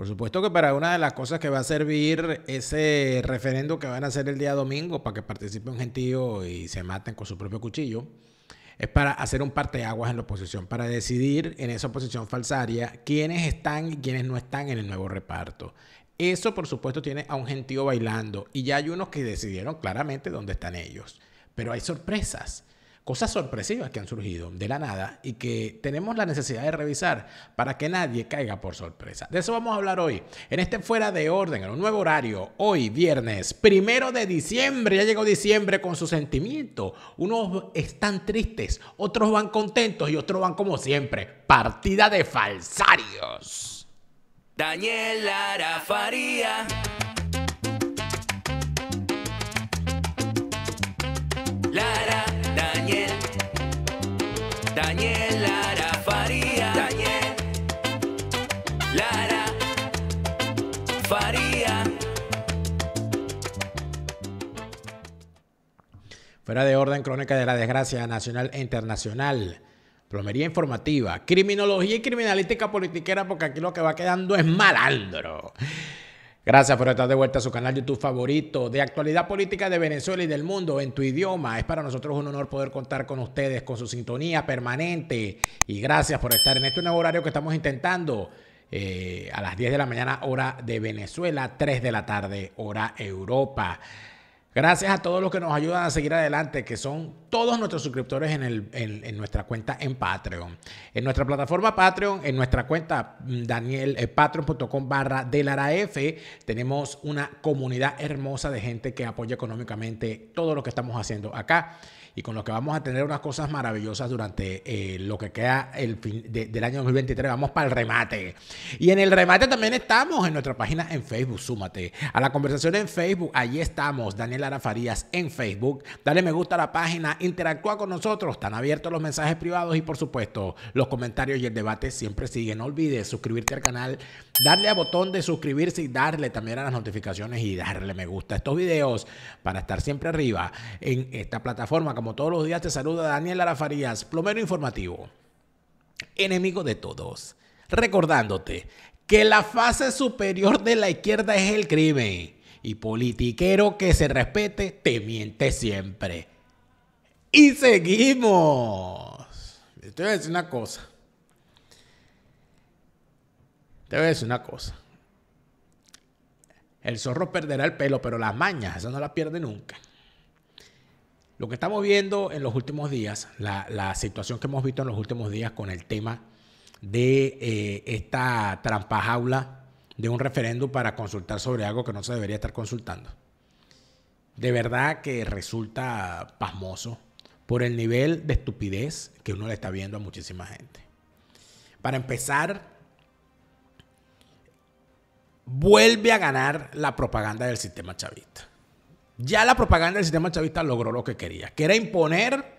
Por supuesto que para una de las cosas que va a servir ese referendo que van a hacer el día domingo para que participe un gentío y se maten con su propio cuchillo, es para hacer un parteaguas en la oposición, para decidir en esa oposición falsaria quiénes están y quiénes no están en el nuevo reparto. Eso, por supuesto, tiene a un gentío bailando y ya hay unos que decidieron claramente dónde están ellos. Pero hay sorpresas cosas sorpresivas que han surgido de la nada y que tenemos la necesidad de revisar para que nadie caiga por sorpresa. De eso vamos a hablar hoy, en este fuera de orden, en un nuevo horario, hoy viernes, primero de diciembre, ya llegó diciembre con su sentimiento. Unos están tristes, otros van contentos y otros van como siempre, partida de falsarios. Daniel Arafaría. Daniel, Lara Faría, Daniel Lara Faría. Fuera de orden, crónica de la desgracia nacional e internacional. Plomería informativa, criminología y criminalística politiquera, porque aquí lo que va quedando es malandro. Gracias por estar de vuelta a su canal YouTube favorito de actualidad política de Venezuela y del mundo en tu idioma. Es para nosotros un honor poder contar con ustedes, con su sintonía permanente. Y gracias por estar en este nuevo horario que estamos intentando. Eh, a las 10 de la mañana hora de Venezuela, 3 de la tarde hora Europa. Gracias a todos los que nos ayudan a seguir adelante, que son todos nuestros suscriptores en, nuestra cuenta en Patreon. En nuestra plataforma Patreon, en nuestra cuenta mm, Daniel, eh, patreon.com barra delaraf, tenemos una comunidad hermosa de gente que apoya económicamente todo lo que estamos haciendo acá y con los que vamos a tener unas cosas maravillosas durante eh, lo que queda el fin del año 2023. Vamos para el remate. Y en el remate también estamos en nuestra página en Facebook. Súmate a la conversación en Facebook. Allí estamos, Daniel Arafarías en Facebook. Dale me gusta a la página, interactúa con nosotros. Están abiertos los mensajes privados y, por supuesto, los comentarios y el debate siempre siguen. No olvides suscribirte al canal, darle a botón de suscribirse y darle también a las notificaciones y darle me gusta a estos videos para estar siempre arriba en esta plataforma como todos los días te saluda Daniel Arafarías, plomero informativo, enemigo de todos, recordándote que la fase superior de la izquierda es el crimen y politiquero que se respete te miente siempre. Y seguimos. Te voy a decir una cosa. Te voy a decir una cosa. El zorro perderá el pelo, pero las mañas, eso no las pierde nunca. Lo que estamos viendo en los últimos días, la, situación que hemos visto en los últimos días con el tema de eh, esta trampa jaula de un referéndum para consultar sobre algo que no se debería estar consultando. De verdad que resulta pasmoso por el nivel de estupidez que uno le está viendo a muchísima gente. Para empezar, vuelve a ganar la propaganda del sistema chavista ya la propaganda del sistema chavista logró lo que quería, que era imponer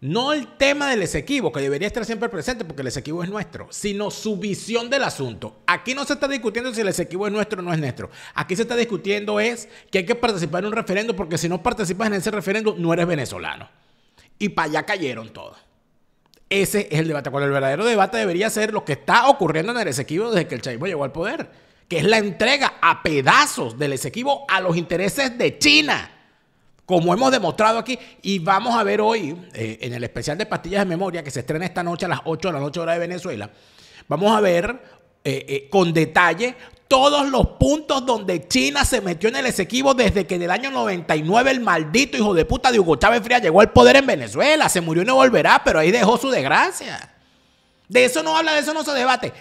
no el tema del Esequibo, que debería estar siempre presente porque el exequivo es nuestro, sino su visión del asunto. Aquí no se está discutiendo si el exequivo es nuestro o no es nuestro. Aquí se está discutiendo es que hay que participar en un referendo porque si no participas en ese referendo no eres venezolano. Y para allá cayeron todos. Ese es el debate. Cuando el verdadero debate debería ser lo que está ocurriendo en el Esequibo desde que el Chavismo llegó al poder que es la entrega a pedazos del Esequibo a los intereses de China, como hemos demostrado aquí. Y vamos a ver hoy, eh, en el especial de Pastillas de Memoria, que se estrena esta noche a las 8 de la noche hora de Venezuela, vamos a ver eh, eh, con detalle todos los puntos donde China se metió en el Esequibo desde que en el año 99 el maldito hijo de puta de Hugo Chávez Frías llegó al poder en Venezuela. Se murió y no volverá, pero ahí dejó su desgracia. De eso no habla, de eso no se debate.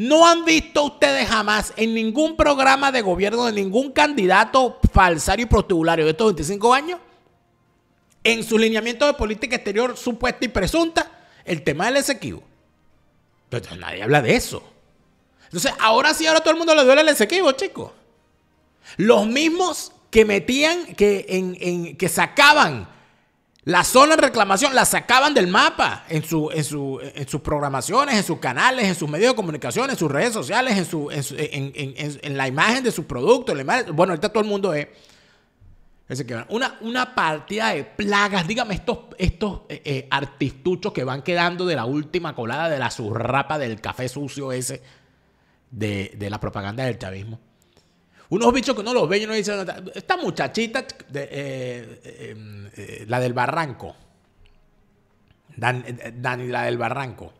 No han visto ustedes jamás en ningún programa de gobierno de ningún candidato falsario y prostibulario de estos 25 años, en su lineamiento de política exterior supuesta y presunta, el tema del Esequibo. Pero nadie habla de eso. Entonces, ahora sí, ahora todo el mundo le duele el Esequibo, chicos. Los mismos que metían, que, en, que sacaban la zona de reclamación la sacaban del mapa en, su, en, sus programaciones, en sus canales, en sus medios de comunicación, en sus redes sociales, en, en la imagen de su producto. bueno, ahorita todo el mundo es... Una, una partida de plagas, dígame estos, estos eh, eh, artistuchos que van quedando de la última colada de la surrapa del café sucio ese de la propaganda del chavismo. Unos bichos que no los ve y no dice, esta muchachita, eh, eh, eh, la del barranco, Dani, la del barranco,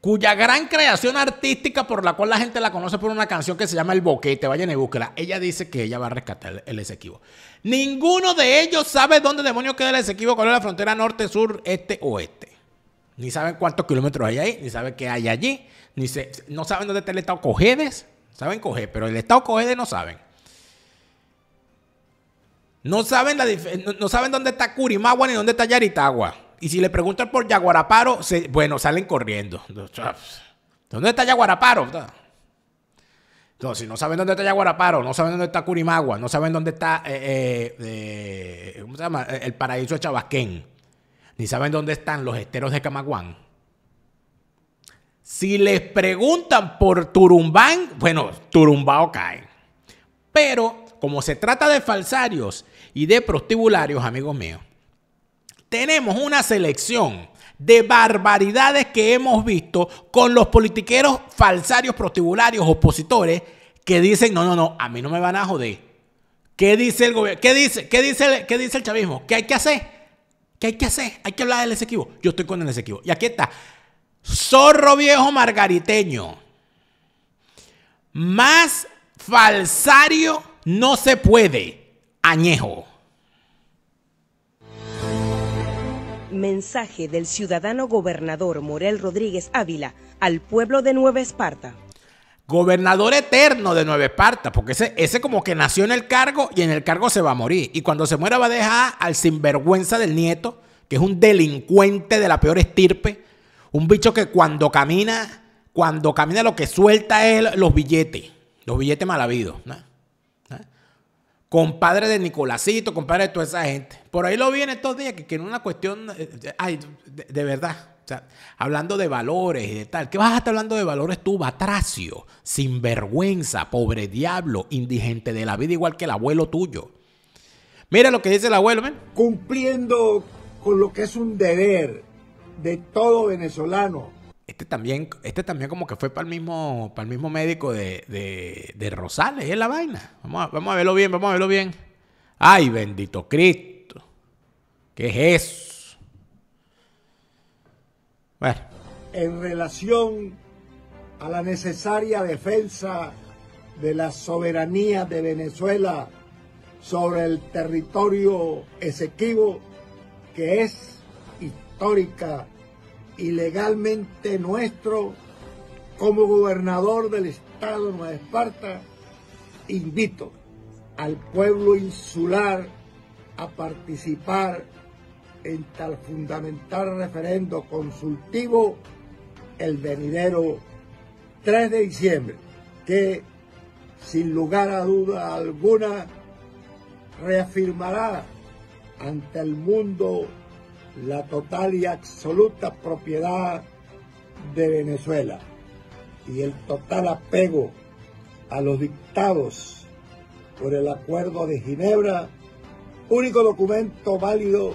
cuya gran creación artística por la cual la gente la conoce por una canción que se llama El Boquete, vayan y búsquela, ella dice que ella va a rescatar el Esequibo. Ninguno de ellos sabe dónde demonios queda el Esequibo, cuál es la frontera norte, sur, este, oeste. Ni saben cuántos kilómetros hay ahí, ni saben qué hay allí, ni se, no saben dónde está el estado Cojedes Saben coger, pero el Estado coge de no saben. No saben, no, saben dónde está Curimagua ni dónde está Yaritagua. Y si le preguntan por Yaguaraparo, bueno, salen corriendo. ¿Dónde está Yaguaraparo? entonces si no saben dónde está Yaguaraparo, no saben dónde está Curimagua, no saben dónde está eh, eh, eh, el paraíso de Chabasquén, ni saben dónde están los esteros de Camaguán. Si les preguntan por Turumbán, bueno, turumbao cae. Pero como se trata de falsarios y de prostibularios, amigos míos, tenemos una selección de barbaridades que hemos visto con los politiqueros falsarios, prostibularios, opositores, que dicen, no, no, no, a mí no me van a joder. ¿Qué dice el gobierno? ¿Qué dice, qué dice, el, qué dice el chavismo? ¿Qué hay que hacer? ¿Qué hay que hacer? Hay que hablar del Esequibo. Yo estoy con el Esequibo. Y aquí está zorro viejo margariteño. Más falsario no se puede, añejo. Mensaje del ciudadano gobernador Morel Rodríguez Ávila al pueblo de Nueva Esparta. Gobernador eterno de Nueva Esparta, porque ese, ese como que nació en el cargo y en el cargo se va a morir. Y cuando se muera va a dejar al sinvergüenza del nieto, que es un delincuente de la peor estirpe, un bicho que cuando camina, cuando camina lo que suelta es los billetes. Los billetes mal habidos. Compadre de Nicolásito, compadre de toda esa gente. Por ahí lo viene estos días, que, en una cuestión, eh, eh, ay, de, verdad, o sea, hablando de valores y de tal. ¿Qué vas a estar hablando de valores tú, batracio? Sinvergüenza, pobre diablo, indigente de la vida, igual que el abuelo tuyo. Mira lo que dice el abuelo, ¿ven? Cumpliendo con lo que es un deber de todo venezolano. Este también, este también como que fue para el mismo, para el mismo médico de, Rosales, es la vaina. Vamos a, vamos a verlo bien, vamos a verlo bien. Ay, bendito Cristo. ¿Qué es eso? Bueno. En relación a la necesaria defensa de la soberanía de Venezuela sobre el territorio esequivo que es histórica y legalmente nuestro como gobernador del estado de Nueva Esparta, invito al pueblo insular a participar en tal fundamental referendo consultivo el venidero 3 de diciembre, que sin lugar a duda alguna reafirmará ante el mundo la total y absoluta propiedad de Venezuela y el total apego a los dictados por el Acuerdo de Ginebra, único documento válido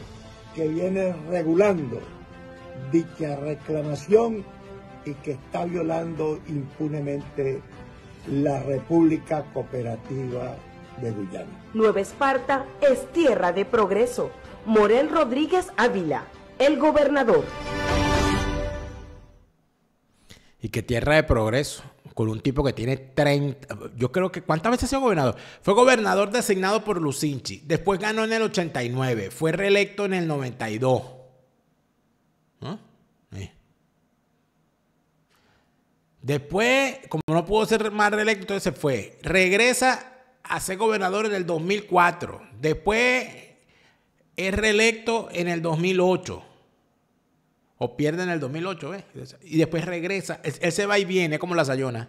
que viene regulando dicha reclamación y que está violando impunemente la República Cooperativa de Guyana. Nueva Esparta es tierra de progreso. Morel Rodríguez Ávila, el gobernador. Y qué tierra de progreso, con un tipo que tiene 30, yo creo que ¿cuántas veces ha sido gobernador? Fue gobernador designado por Lucinchi, después ganó en el 89, fue reelecto en el 92. Después, como no pudo ser más reelecto, entonces se fue. Regresa a ser gobernador en el 2004. Después es reelecto en el 2008. O pierde en el 2008, Y después regresa. Él, se va y viene como la Sayona.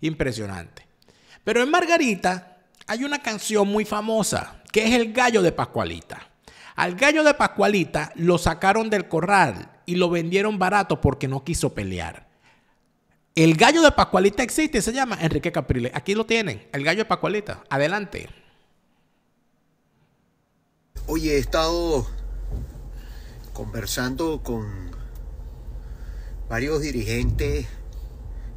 Impresionante. Pero en Margarita hay una canción muy famosa, que es El Gallo de Pascualita. Al Gallo de Pascualita lo sacaron del corral y lo vendieron barato porque no quiso pelear. El Gallo de Pascualita existe, se llama Enrique Caprile. Aquí lo tienen, El Gallo de Pascualita. Adelante. Oye, he estado conversando con varios dirigentes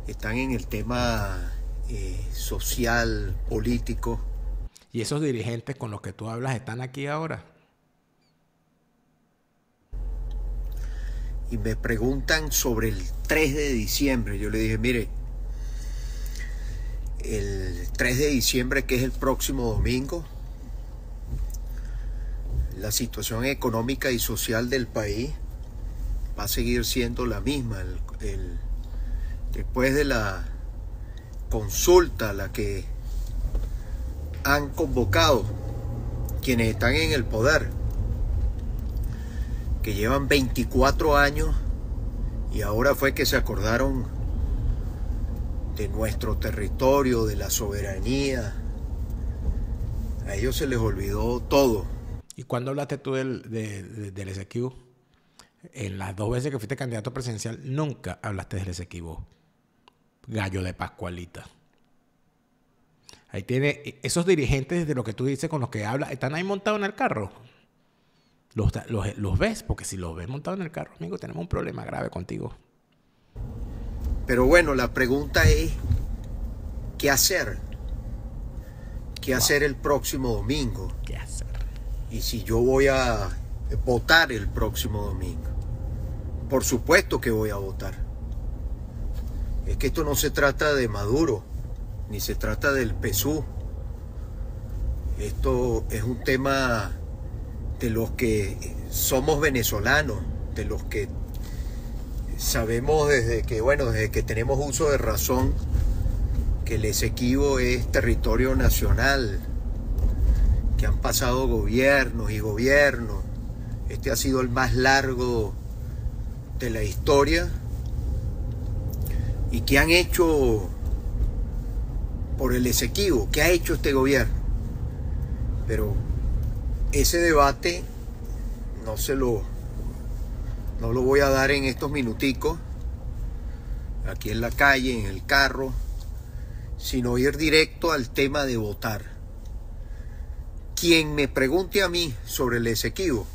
que están en el tema eh, social, político. ¿Y esos dirigentes con los que tú hablas están aquí ahora? Y me preguntan sobre el 3 de diciembre. Yo le dije, mire, el 3 de diciembre, que es el próximo domingo, la situación económica y social del país va a seguir siendo la misma. después de la consulta la que han convocado quienes están en el poder, que llevan 24 años y ahora fue que se acordaron de nuestro territorio, de la soberanía, a ellos se les olvidó todo. ¿Y cuándo hablaste tú del, de, En las dos veces que fuiste candidato presidencial, nunca hablaste del SQ. Gallo de Pascualita. Ahí tiene esos dirigentes de lo que tú dices con los que hablas, están ahí montados en el carro. Los, ves, porque si los ves montados en el carro, amigo, tenemos un problema grave contigo. Pero bueno, la pregunta es, ¿qué hacer? ¿Qué hacer el próximo domingo? ¿Qué hacer? y si yo voy a votar el próximo domingo. Por supuesto que voy a votar. Es que esto no se trata de Maduro, ni se trata del PSU. Esto es un tema de los que somos venezolanos, de los que sabemos desde que, bueno, desde que tenemos uso de razón, que el Esequibo es territorio nacional, que han pasado gobiernos y gobiernos. Este ha sido el más largo de la historia y que han hecho por el Esequibo, que ha hecho este gobierno. Pero ese debate no se lo no lo voy a dar en estos minuticos aquí en la calle, en el carro, sino ir directo al tema de votar. Quien me pregunte a mí sobre el Esequibo,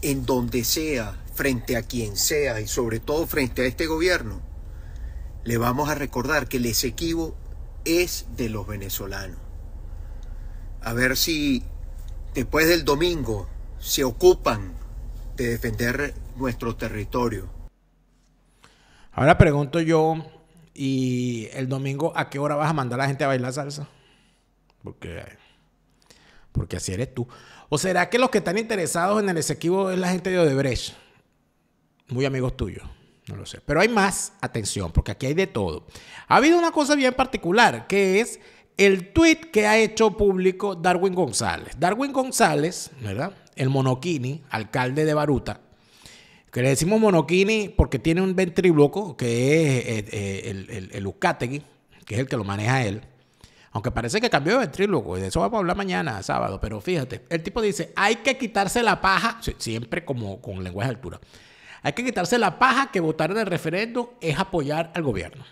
en donde sea, frente a quien sea y sobre todo frente a este gobierno, le vamos a recordar que el Esequibo es de los venezolanos. A ver si después del domingo se ocupan de defender nuestro territorio. Ahora pregunto yo, ¿y el domingo a qué hora vas a mandar a la gente a bailar salsa? Porque porque así eres tú. ¿O será que los que están interesados en el exequivo es la gente de Odebrecht? Muy amigos tuyos, no lo sé. Pero hay más atención, porque aquí hay de todo. Ha habido una cosa bien particular, que es el tweet que ha hecho público Darwin González. Darwin González, ¿verdad? El Monoquini, alcalde de Baruta, que le decimos Monoquini porque tiene un ventriloco, que es eh, eh, el, el, que es el que lo maneja él. Aunque parece que cambió de ventrílogo y de eso vamos a hablar mañana, sábado. Pero fíjate, el tipo dice, hay que quitarse la paja, siempre como con lenguaje de altura. Hay que quitarse la paja que votar en el referéndum es apoyar al gobierno.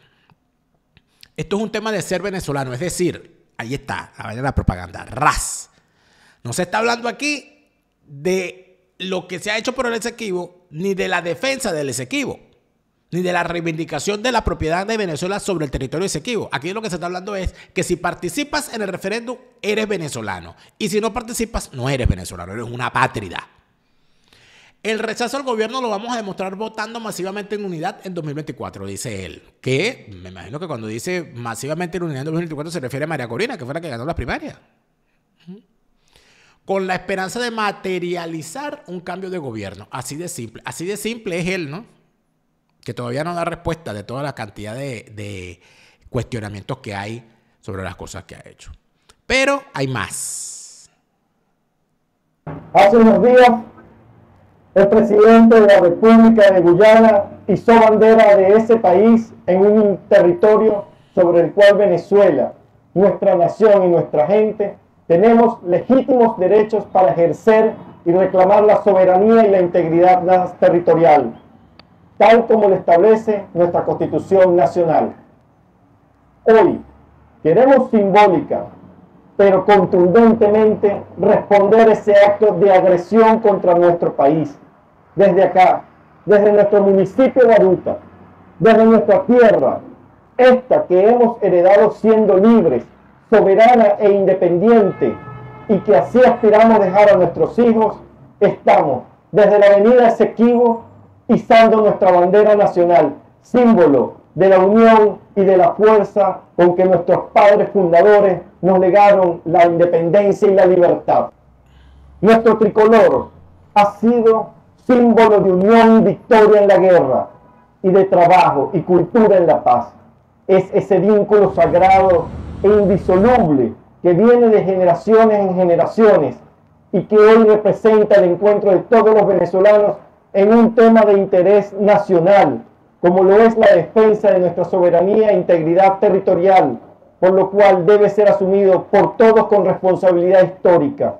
Esto es un tema de ser venezolano, es decir, ahí está, la vaina la propaganda, ras. No se está hablando aquí de lo que se ha hecho por el Esequibo ni de la defensa del Esequibo ni de la reivindicación de la propiedad de Venezuela sobre el territorio Esequibo. Aquí lo que se está hablando es que si participas en el referéndum, eres venezolano. Y si no participas, no eres venezolano, eres una pátrida. El rechazo al gobierno lo vamos a demostrar votando masivamente en unidad en 2024, dice él. Que me imagino que cuando dice masivamente en unidad en 2024 se refiere a María Corina, que fue la que ganó las primarias. Con la esperanza de materializar un cambio de gobierno. Así de simple. Así de simple es él, ¿no? que todavía no da respuesta de toda la cantidad de, cuestionamientos que hay sobre las cosas que ha hecho. Pero hay más. Hace unos días, el presidente de la República de Guyana hizo bandera de ese país en un territorio sobre el cual Venezuela, nuestra nación y nuestra gente tenemos legítimos derechos para ejercer y reclamar la soberanía y la integridad territorial tal como lo establece nuestra Constitución Nacional. Hoy queremos simbólica, pero contundentemente responder ese acto de agresión contra nuestro país, desde acá, desde nuestro municipio de Aruta, desde nuestra tierra, esta que hemos heredado siendo libres, soberana e independiente, y que así aspiramos dejar a nuestros hijos, estamos desde la avenida Esequibo izando nuestra bandera nacional, símbolo de la unión y de la fuerza con que nuestros padres fundadores nos legaron la independencia y la libertad. Nuestro tricolor ha sido símbolo de unión y victoria en la guerra y de trabajo y cultura en la paz. Es ese vínculo sagrado e indisoluble que viene de generaciones en generaciones y que hoy representa el encuentro de todos los venezolanos en un tema de interés nacional, como lo es la defensa de nuestra soberanía e integridad territorial, por lo cual debe ser asumido por todos con responsabilidad histórica,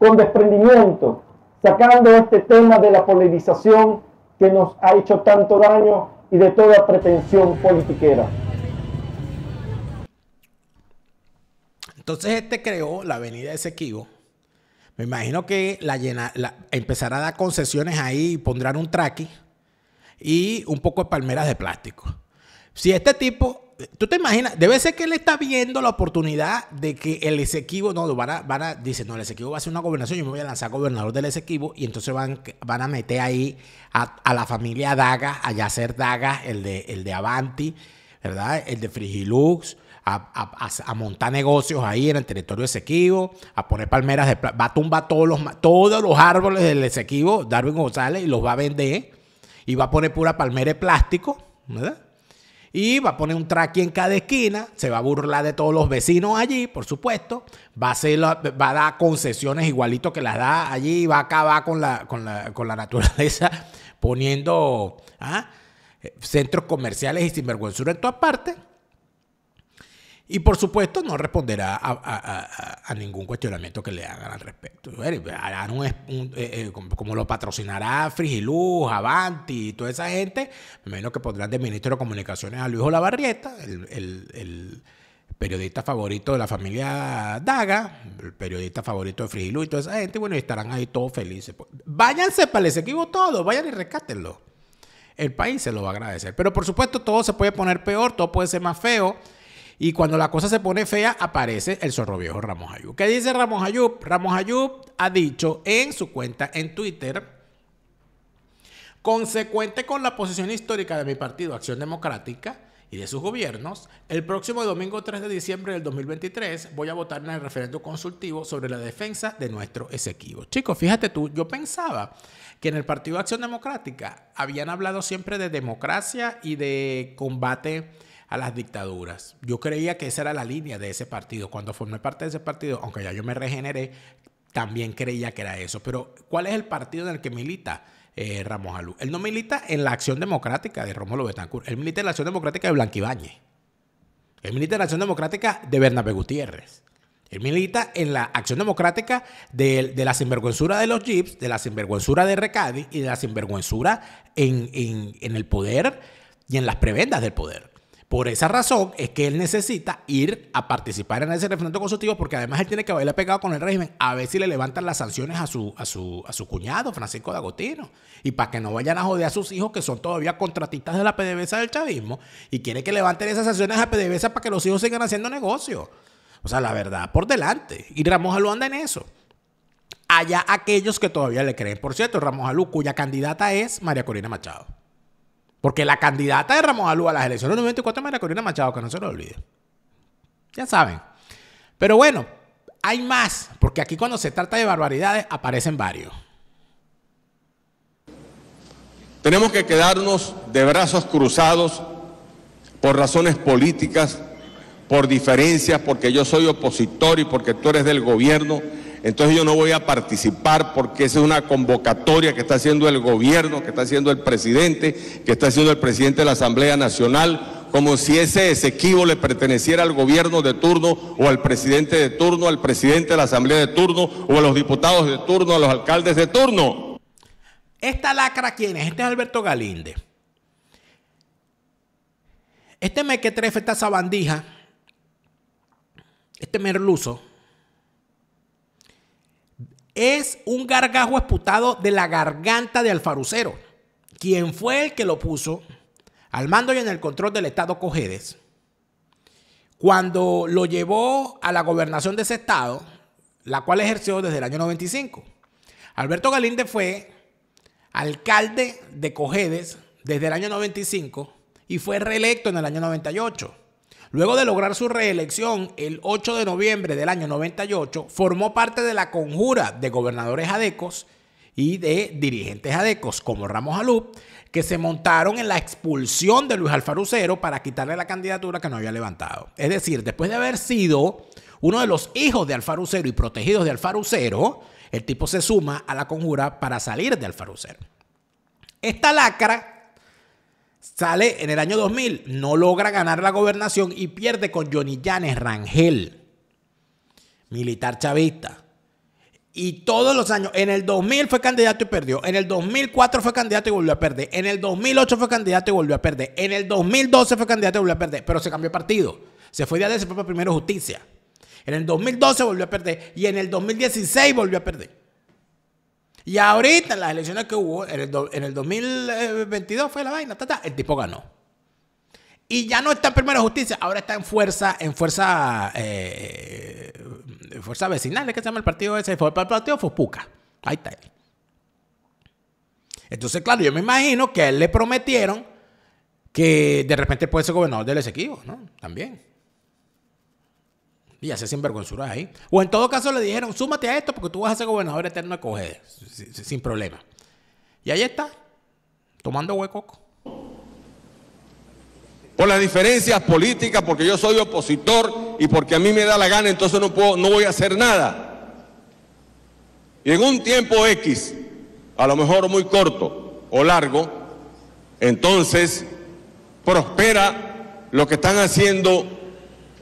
con desprendimiento, sacando este tema de la polarización que nos ha hecho tanto daño y de toda pretensión politiquera. Entonces este creó la avenida Esequibo me imagino que la, empezará a dar concesiones ahí y pondrán un traqui y un poco de palmeras de plástico. Si este tipo, tú te imaginas, debe ser que él está viendo la oportunidad de que el Esequibo, no, van a, van a, dice, no, el Esequibo va a ser una gobernación, yo me voy a lanzar gobernador del Esequibo y entonces van, van a meter ahí a, la familia Daga, a Yacer Daga, el de, el de Avanti, ¿verdad? El de Frigilux a, montar negocios ahí en el territorio de Esequibo, a poner palmeras de va a tumbar todos los, todos los árboles del Esequibo, Darwin González, y los va a vender, y va a poner pura palmera de plástico, ¿verdad? Y va a poner un traqui en cada esquina, se va a burlar de todos los vecinos allí, por supuesto, va a, hacer, va a dar concesiones igualito que las da allí, va a acabar con la, con la, naturaleza poniendo ¿ah? eh, centros comerciales y sinvergüenzura en todas partes. Y por supuesto no responderá a, ningún cuestionamiento que le hagan al respecto. Harán eh, eh, como lo patrocinará Frigiluz, Avanti y toda esa gente, menos que pondrán de ministro de Comunicaciones a Luis Olavarrieta, el, el, periodista favorito de la familia Daga, el periodista favorito de Frigilú y toda esa gente, bueno, estarán ahí todos felices. Pues, váyanse para el equipo todo, vayan y rescátenlo. El país se lo va a agradecer. Pero por supuesto, todo se puede poner peor, todo puede ser más feo. Y cuando la cosa se pone fea, aparece el zorro viejo Ramos Ayub. ¿Qué dice Ramos Ayub? Ramos Ayub ha dicho en su cuenta en Twitter, consecuente con la posición histórica de mi partido Acción Democrática, y de sus gobiernos, el próximo domingo 3 de diciembre del 2023 voy a votar en el referendo consultivo sobre la defensa de nuestro Esequibo. Chicos, fíjate tú, yo pensaba que en el Partido Acción Democrática habían hablado siempre de democracia y de combate a las dictaduras. Yo creía que esa era la línea de ese partido. Cuando formé parte de ese partido, aunque ya yo me regeneré, también creía que era eso. Pero ¿cuál es el partido en el que milita? Ramón eh, Ramos Alú. Él no milita en la acción democrática de Rómulo Betancourt. Él milita en la acción democrática de Blanquibañez. Él milita en la acción democrática de Bernabé Gutiérrez. Él milita en la acción democrática de, la sinvergüenzura de los jeeps, de la sinvergüenzura de Recadi y de la sinvergüenzura en, el poder y en las prebendas del poder. Por esa razón es que él necesita ir a participar en ese referendo consultivo porque además él tiene que bailar pegado con el régimen a ver si le levantan las sanciones a su, a su, a su cuñado, Francisco Dagotino, Y para que no vayan a joder a sus hijos que son todavía contratistas de la PDVSA del chavismo y quiere que levanten esas sanciones a PDVSA para que los hijos sigan haciendo negocio. O sea, la verdad, por delante. Y Ramón lo anda en eso allá aquellos que todavía le creen. Por cierto, Ramos Jalú, cuya candidata es María Corina Machado. Porque la candidata de Ramón Alú a las elecciones del 94 es Corina Machado, que no se lo olvide. Ya saben. Pero bueno, hay más, porque aquí cuando se trata de barbaridades aparecen varios. Tenemos que quedarnos de brazos cruzados por razones políticas, por diferencias, porque yo soy opositor y porque tú eres del gobierno entonces yo no voy a participar porque esa es una convocatoria que está haciendo el gobierno, que está haciendo el presidente, que está haciendo el presidente de la Asamblea Nacional, como si ese esequivo le perteneciera al gobierno de turno o al presidente de turno, al presidente de la Asamblea de turno o a los diputados de turno, a los alcaldes de turno. ¿Esta lacra quién es? Este es Alberto Galinde. Este mequetrefe, esta sabandija, este merluzo, es un gargajo esputado de la garganta de Alfarucero, quien fue el que lo puso al mando y en el control del Estado Cojedes. Cuando lo llevó a la gobernación de ese Estado, la cual ejerció desde el año 95. Alberto Galinde fue alcalde de Cojedes desde el año 95 y fue reelecto en el año 98. Luego de lograr su reelección el 8 de noviembre del año 98, formó parte de la conjura de gobernadores adecos y de dirigentes adecos como Ramos Alú, que se montaron en la expulsión de Luis Alfarucero para quitarle la candidatura que no había levantado. Es decir, después de haber sido uno de los hijos de Alfarucero y protegidos de Alfarucero, el tipo se suma a la conjura para salir de Alfarucero. Esta lacra Sale en el año 2000, no logra ganar la gobernación y pierde con Johnny Llanes Rangel, militar chavista. Y todos los años, en el 2000 fue candidato y perdió, en el 2004 fue candidato y volvió a perder, en el 2008 fue candidato y volvió a perder, en el 2012 fue candidato y volvió a perder, pero se cambió partido, se fue de ADS Primero Justicia. En el 2012 volvió a perder y en el 2016 volvió a perder. Y ahorita en las elecciones que hubo, en el, 2022 fue la vaina, el tipo ganó. Y ya no está en primera justicia, ahora está en fuerza, en fuerza, eh, fuerza vecinal, es que se llama el partido ese, fue para el partido Puca. Ahí está él. Entonces, claro, yo me imagino que a él le prometieron que de repente puede ser gobernador del Esequibo, ¿no? También y hace sinvergüenzura ahí. O en todo caso le dijeron, súmate a esto porque tú vas a ser gobernador eterno de coger sin problema. Y ahí está, tomando hueco. Por las diferencias políticas, porque yo soy opositor y porque a mí me da la gana, entonces no, puedo, no voy a hacer nada. Y en un tiempo X, a lo mejor muy corto o largo, entonces prospera lo que están haciendo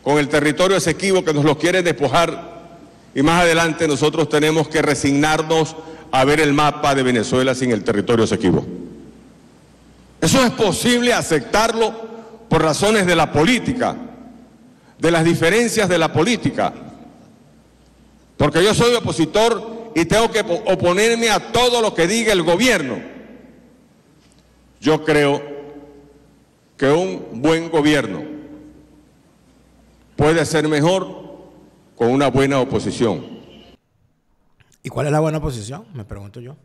con el territorio esequivo que nos lo quiere despojar y más adelante nosotros tenemos que resignarnos a ver el mapa de Venezuela sin el territorio esequivo. Eso es posible aceptarlo por razones de la política, de las diferencias de la política, porque yo soy opositor y tengo que oponerme a todo lo que diga el gobierno. Yo creo que un buen gobierno puede ser mejor con una buena oposición. ¿Y cuál es la buena oposición? Me pregunto yo.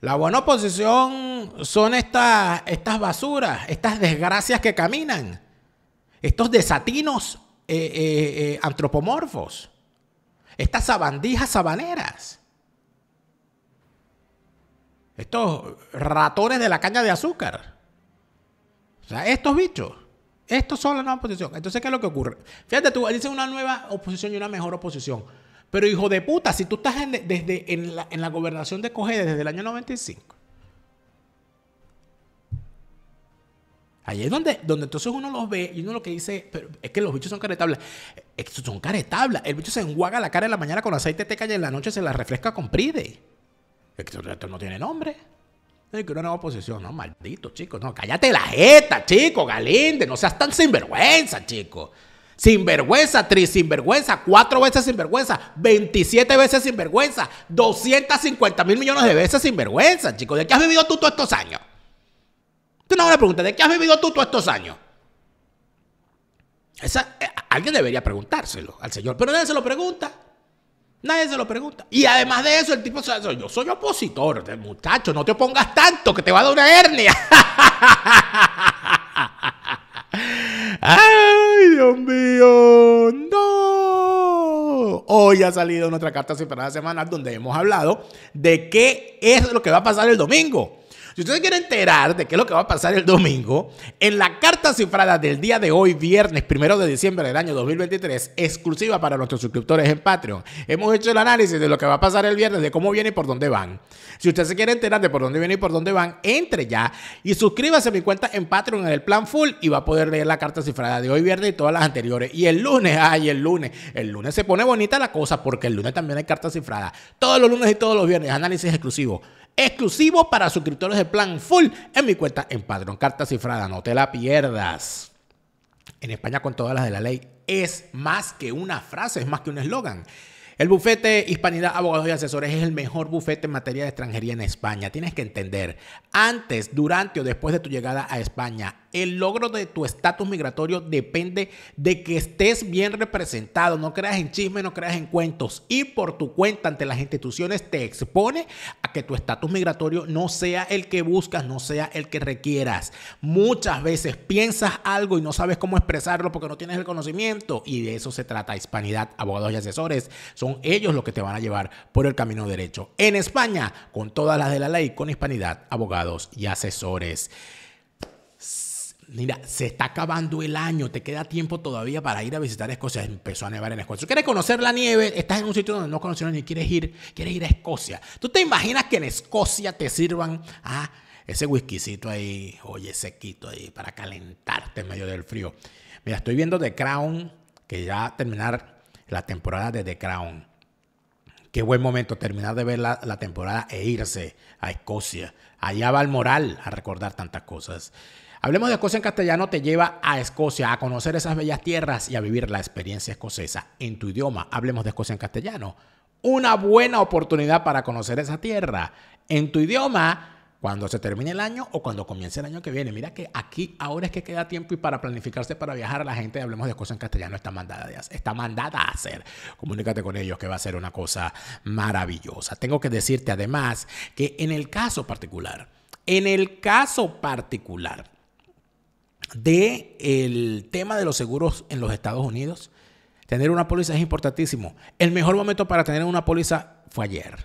La buena oposición son estas, estas basuras, estas desgracias que caminan, estos desatinos eh, eh, eh, antropomorfos, estas sabandijas sabaneras, estos ratones de la caña de azúcar, o sea, estos bichos. Estos son la nueva oposición. Entonces, ¿qué es lo que ocurre? Fíjate tú, dice una nueva oposición y una mejor oposición. Pero hijo de puta, si tú estás en, desde, en, la, gobernación de Coge desde el año 95, Ahí es donde, donde entonces uno los ve y uno lo que dice, es que los bichos son caretablas. Eh, eh, son caretablas. El bicho se enjuaga la cara en la mañana con aceite de teca y en la noche se la refresca con pride. esto no tiene nombre. Hay que una nueva No, maldito, chicos, No, cállate la jeta, chico, Galinde. No seas tan sinvergüenza, chico. Sinvergüenza, tris sinvergüenza, cuatro veces sinvergüenza, 27 veces sinvergüenza, 250 mil millones de veces sinvergüenza, chico. ¿De qué has vivido tú todos estos años? Tú no una pregunta, ¿de qué has vivido tú todos estos años? Esa, eh, alguien debería preguntárselo al señor, pero nadie se lo pregunta. Nadie se lo pregunta. Y además de eso, el tipo, yo soy opositor, muchacho, no te opongas tanto, que te va a dar una hernia. ¡Ay, Dios mío! ¡No! Hoy ha salido nuestra carta separada semanal donde hemos hablado de qué es lo que va a pasar el domingo. Si usted quiere enterar de qué es lo que va a pasar el domingo, en la carta cifrada del día de hoy, viernes primero de diciembre del año 2023, exclusiva para nuestros suscriptores en Patreon, hemos hecho el análisis de lo que va a pasar el viernes, de cómo viene y por dónde van. Si usted se quiere enterar de por dónde viene y por dónde van, entre ya y suscríbase a mi cuenta en Patreon en el plan full y va a poder leer la carta cifrada de hoy viernes y todas las anteriores. Y el lunes, ay, el lunes, el lunes se pone bonita la cosa porque el lunes también hay carta cifrada. Todos los lunes y todos los viernes, análisis exclusivo exclusivo para suscriptores de plan full en mi cuenta en Padrón Carta Cifrada. No te la pierdas. En España con todas las de la ley es más que una frase, es más que un eslogan. El bufete Hispanidad Abogados y Asesores es el mejor bufete en materia de extranjería en España. Tienes que entender, antes, durante o después de tu llegada a España, el logro de tu estatus migratorio depende de que estés bien representado. No creas en chismes, no creas en cuentos. Y por tu cuenta ante las instituciones te expone a que tu estatus migratorio no sea el que buscas, no sea el que requieras. Muchas veces piensas algo y no sabes cómo expresarlo porque no tienes el conocimiento. Y de eso se trata Hispanidad, abogados y asesores. Son ellos los que te van a llevar por el camino derecho. En España, con todas las de la ley, con Hispanidad, abogados y asesores. Mira, se está acabando el año, te queda tiempo todavía para ir a visitar Escocia. Empezó a nevar en Escocia. quieres conocer la nieve, estás en un sitio donde no conoces ni quieres ir, quieres ir a Escocia. ¿Tú te imaginas que en Escocia te sirvan ah, ese whiskycito ahí, oye, sequito ahí, para calentarte en medio del frío? Mira, estoy viendo The Crown, que ya terminar la temporada de The Crown. Qué buen momento terminar de ver la, la temporada e irse a Escocia. Allá va el moral a recordar tantas cosas. Hablemos de Escocia en castellano te lleva a Escocia, a conocer esas bellas tierras y a vivir la experiencia escocesa en tu idioma. Hablemos de Escocia en castellano. Una buena oportunidad para conocer esa tierra en tu idioma cuando se termine el año o cuando comience el año que viene. Mira que aquí ahora es que queda tiempo y para planificarse para viajar a la gente, hablemos de Escocia en castellano, está mandada, está mandada a hacer. Comunícate con ellos que va a ser una cosa maravillosa. Tengo que decirte además que en el caso particular, en el caso particular, de el tema de los seguros en los Estados Unidos. Tener una póliza es importantísimo. El mejor momento para tener una póliza fue ayer.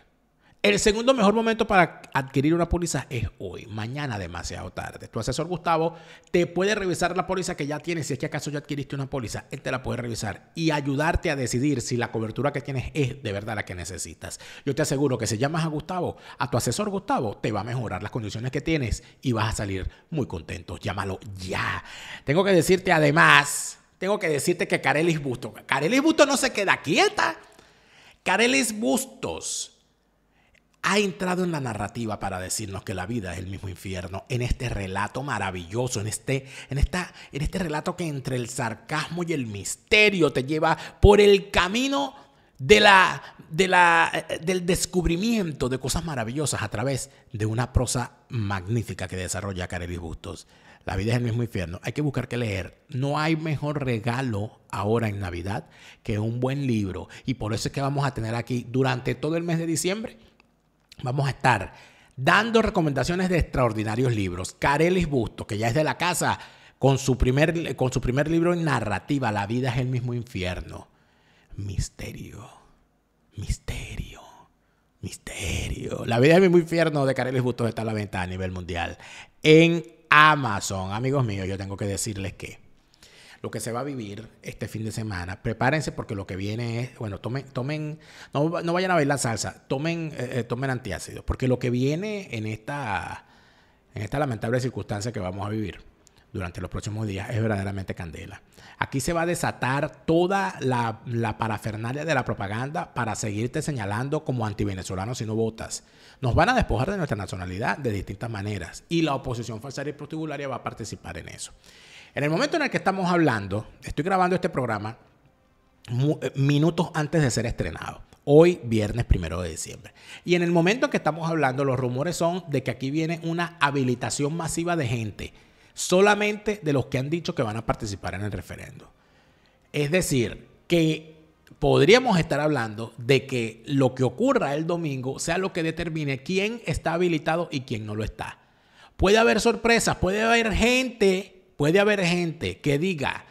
El segundo mejor momento para adquirir una póliza es hoy, mañana demasiado tarde. Tu asesor Gustavo te puede revisar la póliza que ya tienes, si es que acaso ya adquiriste una póliza, él te la puede revisar y ayudarte a decidir si la cobertura que tienes es de verdad la que necesitas. Yo te aseguro que si llamas a Gustavo, a tu asesor Gustavo, te va a mejorar las condiciones que tienes y vas a salir muy contento. Llámalo ya. Tengo que decirte además, tengo que decirte que Carelis Bustos, Carelis Bustos no se queda quieta. Carelis Bustos ha entrado en la narrativa para decirnos que la vida es el mismo infierno, en este relato maravilloso, en este, en esta, en este relato que entre el sarcasmo y el misterio te lleva por el camino de la, de la, eh, del descubrimiento de cosas maravillosas a través de una prosa magnífica que desarrolla Carelis Bustos. La vida es el mismo infierno. Hay que buscar qué leer. No hay mejor regalo ahora en Navidad que un buen libro. Y por eso es que vamos a tener aquí durante todo el mes de diciembre vamos a estar dando recomendaciones de extraordinarios libros. Carelis Busto, que ya es de la casa, con su primer, con su primer libro en narrativa, La vida es el mismo infierno. Misterio, misterio, misterio. La vida es el mismo infierno de Carelis Busto está a la venta a nivel mundial en Amazon. Amigos míos, yo tengo que decirles que lo que se va a vivir este fin de semana. Prepárense porque lo que viene es, bueno, tomen, tomen no, no vayan a ver la salsa, tomen, eh, eh, tomen antiácidos, porque lo que viene en esta, en esta lamentable circunstancia que vamos a vivir durante los próximos días es verdaderamente candela. Aquí se va a desatar toda la, parafernalia de la propaganda para seguirte señalando como antivenezolano si no votas. Nos van a despojar de nuestra nacionalidad de distintas maneras y la oposición falsaria y prostibularia va a participar en eso. En el momento en el que estamos hablando, estoy grabando este programa eh, minutos antes de ser estrenado. Hoy, viernes primero de diciembre. Y en el momento en que estamos hablando, los rumores son de que aquí viene una habilitación masiva de gente, solamente de los que han dicho que van a participar en el referendo. Es decir, que podríamos estar hablando de que lo que ocurra el domingo sea lo que determine quién está habilitado y quién no lo está. Puede haber sorpresas, puede haber gente Puede haber gente que diga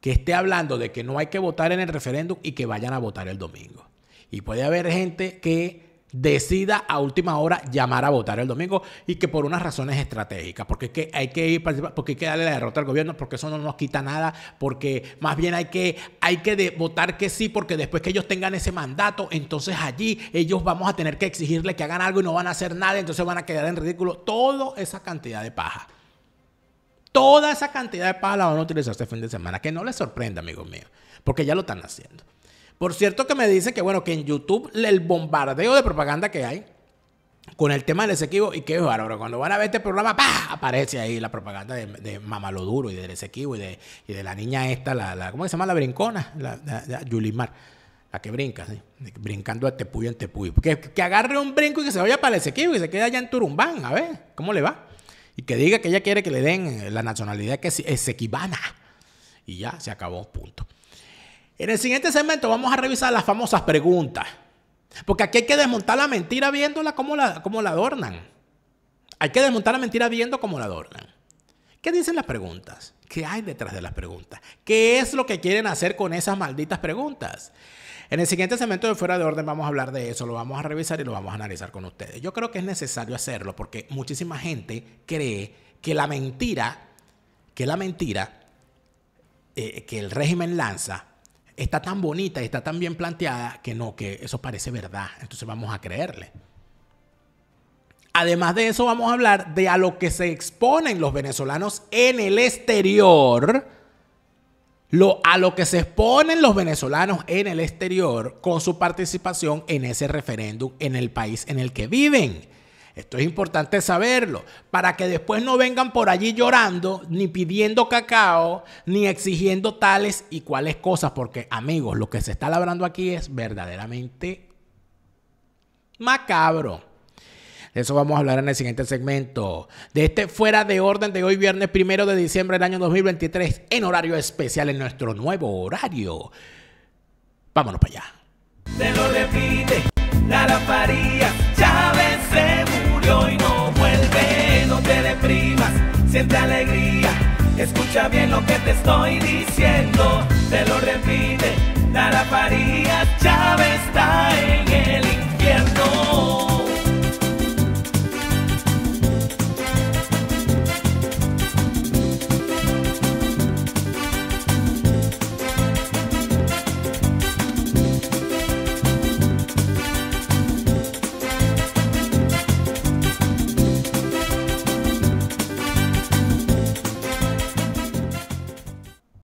que esté hablando de que no hay que votar en el referéndum y que vayan a votar el domingo. Y puede haber gente que decida a última hora llamar a votar el domingo y que por unas razones estratégicas, porque que hay que ir porque hay que darle la derrota al gobierno, porque eso no nos quita nada, porque más bien hay que, hay que votar que sí, porque después que ellos tengan ese mandato, entonces allí ellos vamos a tener que exigirle que hagan algo y no van a hacer nada, entonces van a quedar en ridículo toda esa cantidad de paja. Toda esa cantidad de palabras van a utilizar este fin de semana. Que no les sorprenda, amigos míos, porque ya lo están haciendo. Por cierto que me dicen que, bueno, que en YouTube el bombardeo de propaganda que hay con el tema del Esequibo y que bárbaro. Cuando van a ver este programa, pa aparece ahí la propaganda de, de duro y del Esequibo y de, y de la niña esta, la, la, ¿cómo se llama? La brincona, la, Yulimar. La que brinca, ¿sí? brincando a tepuy en tepuy. Que, que agarre un brinco y que se vaya para el Esequibo y se quede allá en Turumbán. A ver, ¿cómo le va? y que diga que ella quiere que le den eh, la nacionalidad que es, es Y ya se acabó, punto. En el siguiente segmento vamos a revisar las famosas preguntas. Porque aquí hay que desmontar la mentira viéndola como la, la adornan. Hay que desmontar la mentira viendo cómo la adornan. ¿Qué dicen las preguntas? ¿Qué hay detrás de las preguntas? ¿Qué es lo que quieren hacer con esas malditas preguntas? En el siguiente segmento de Fuera de Orden vamos a hablar de eso, lo vamos a revisar y lo vamos a analizar con ustedes. Yo creo que es necesario hacerlo porque muchísima gente cree que la mentira, que la mentira eh, que el régimen lanza está tan bonita y está tan bien planteada que no, que eso parece verdad. Entonces vamos a creerle. Además de eso, vamos a hablar de a lo que se exponen los venezolanos en el exterior a lo que se exponen los venezolanos en el exterior con su participación en ese referéndum en el país en el que viven. Esto es importante saberlo, para que después no vengan por allí llorando, ni pidiendo cacao, ni exigiendo tales y cuales cosas, porque amigos, lo que se está labrando aquí es verdaderamente macabro. De eso vamos a hablar en el siguiente segmento. De este fuera de orden de hoy, viernes primero de diciembre del año 2023, en horario especial, en nuestro nuevo horario. Vámonos para allá. Te lo repite, Lara Faría, Chávez se murió y no vuelve. No te deprimas, siente alegría. Escucha bien lo que te estoy diciendo. Te lo repite, Lara Faría, Chávez está en el infierno.